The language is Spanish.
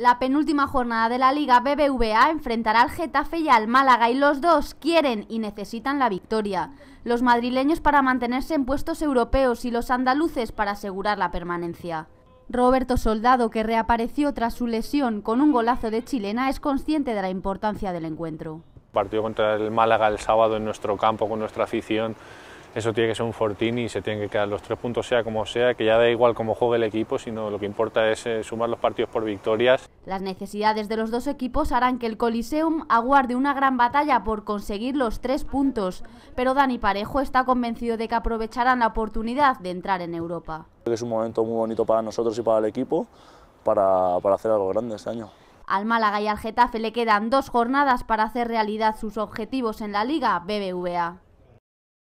La penúltima jornada de la Liga BBVA enfrentará al Getafe y al Málaga y los dos quieren y necesitan la victoria. Los madrileños para mantenerse en puestos europeos y los andaluces para asegurar la permanencia. Roberto Soldado, que reapareció tras su lesión con un golazo de chilena, es consciente de la importancia del encuentro. Partido contra el Málaga el sábado en nuestro campo con nuestra afición eso tiene que ser un fortín y se tienen que quedar los tres puntos sea como sea, que ya da igual cómo juegue el equipo, sino lo que importa es eh, sumar los partidos por victorias. Las necesidades de los dos equipos harán que el Coliseum aguarde una gran batalla por conseguir los tres puntos, pero Dani Parejo está convencido de que aprovecharán la oportunidad de entrar en Europa. Es un momento muy bonito para nosotros y para el equipo, para, para hacer algo grande este año. Al Málaga y al Getafe le quedan dos jornadas para hacer realidad sus objetivos en la Liga BBVA.